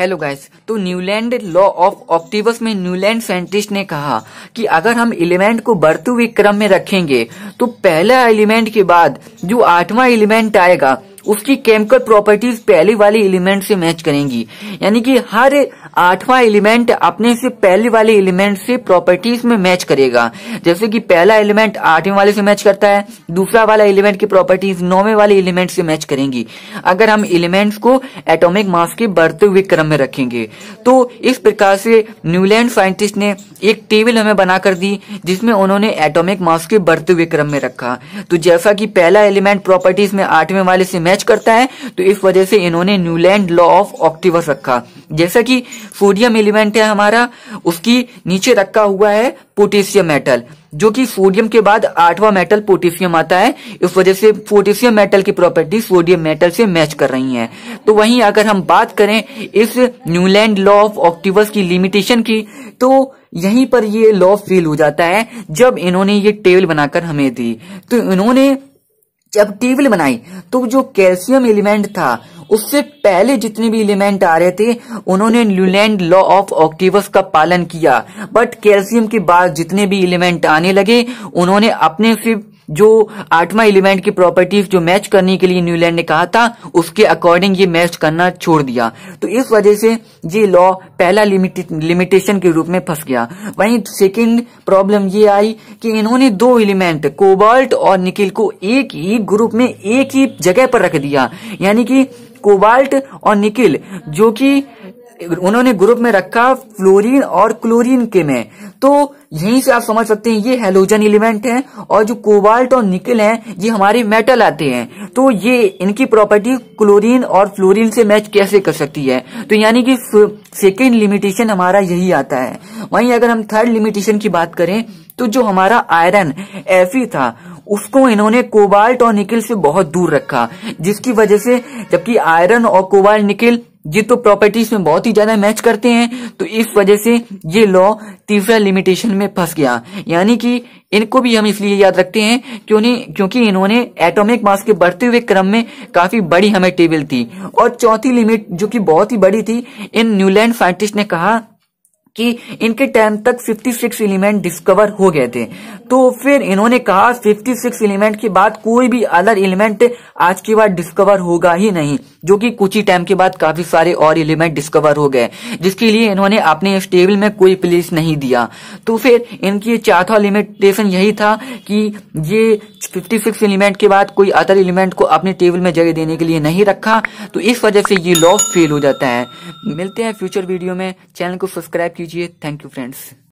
hello guys तो Newland law of octaves में Newland scientist ने कहा कि अगर हम एलिमेंट को बढ़ते हुए क्रम में रखेंगे तो पहला एलिमेंट के बाद जो आठवां एलिमेंट आएगा उसकी केमिकल प्रॉपर्टीज पहले वाले एलिमेंट से मैच करेंगी यानी कि हर आठवां एलिमेंट अपने से पहले वाले एलिमेंट से प्रॉपर्टीज में मैच करेगा जैसे कि पहला एलिमेंट आठवें वाले से मैच करता है दूसरा वाला एलिमेंट की प्रॉपर्टीज नौवे वाले एलिमेंट से मैच करेंगी अगर हम एलिमेंट्स को एटॉमिक मास के बढ़ते हुए क्रम में रखेंगे तो इस प्रकार से न्यूलैंड साइंटिस्ट ने एक टेबल हमें बनाकर दी जिसमें उन्होंने एटोमिक मास के बढ़ते हुए क्रम में रखा तो जैसा की पहला एलिमेंट प्रॉपर्टीज में आठवें वाले से मैच मैच करता है तो इस वजह से इन्होंने न्यूलैंड लॉ ऑफ ऑक्टिवस रखा जैसा कि सोडियम एलिमेंट है हमारा उसकी नीचे रखा हुआ है पोटेशियम मेटल जो कि सोडियम के बाद आठवा मेटल पोटेशियम आता है इस वजह से पोटेशियम मेटल की प्रॉपर्टी सोडियम मेटल से मैच कर रही है तो वहीं अगर हम बात करें इस न्यूलैंड लॉ ऑफ ऑक्टिवस की लिमिटेशन की तो यहीं पर ये लॉ फेल हो जाता है जब इन्होंने ये टेबल बनाकर हमें दी तो इन्होंने जब टेबल बनाई तो जो कैल्शियम एलिमेंट था उससे पहले जितने भी एलिमेंट आ रहे थे उन्होंने लूलैंड लॉ ऑफ ऑक्टिवस का पालन किया बट कैल्शियम के बाद जितने भी एलिमेंट आने लगे उन्होंने अपने से जो आठवां एलिमेंट की प्रॉपर्टीज जो मैच करने के लिए न्यूलैंड ने कहा था उसके अकॉर्डिंग ये मैच करना छोड़ दिया तो इस वजह से ये लॉ पहला लिमिटेशन के रूप में फंस गया वहीं सेकंड प्रॉब्लम ये आई कि इन्होंने दो एलिमेंट कोबाल्ट और निकिल को एक ही ग्रुप में एक ही जगह पर रख दिया यानी कि कोबाल्ट और निकिल जो की उन्होंने ग्रुप में रखा फ्लोरीन और क्लोरीन के में तो यहीं से आप समझ सकते हैं ये हेलोजन एलिमेंट हैं और जो कोबाल्ट और निकल हैं ये हमारे मेटल आते हैं तो ये इनकी प्रॉपर्टी क्लोरीन और फ्लोरीन से मैच कैसे कर सकती है तो यानी कि सेकेंड लिमिटेशन हमारा यही आता है वहीं अगर हम थर्ड लिमिटेशन की बात करें तो जो हमारा आयरन एफ था उसको इन्होंने कोबाल्ट और निकिल से बहुत दूर रखा जिसकी वजह से जबकि आयरन और कोबाल्ट निकिल ये तो प्रॉपर्टीज में बहुत ही ज्यादा मैच करते हैं तो इस वजह से ये लॉ तीसरा लिमिटेशन में फंस गया यानी कि इनको भी हम इसलिए याद रखते हैं क्योंकि क्योंकि इन्होंने एटॉमिक मास के बढ़ते हुए क्रम में काफी बड़ी हमें टेबल थी और चौथी लिमिट जो कि बहुत ही बड़ी थी इन न्यूलैंड साइंटिस्ट ने कहा कि इनके टाइम तक 56 एलिमेंट डिस्कवर हो गए थे तो फिर इन्होंने कहा 56 एलिमेंट के बाद कोई भी अदर एलिमेंट आज के बाद डिस्कवर होगा ही नहीं जो कि कुछ ही टाइम के बाद काफी सारे और एलिमेंट डिस्कवर हो गए जिसके लिए इन्होंने अपने इस टेबल में कोई प्लेस नहीं दिया तो फिर इनकी चौथा लिमिटेशन यही था कि ये 56 एलिमेंट के बाद कोई अदर एलिमेंट को अपने टेबल में जगह देने के लिए नहीं रखा तो इस वजह से ये लॉ फेल हो जाता है मिलते हैं फ्यूचर वीडियो में चैनल को सब्सक्राइब कीजिए थैंक यू फ्रेंड्स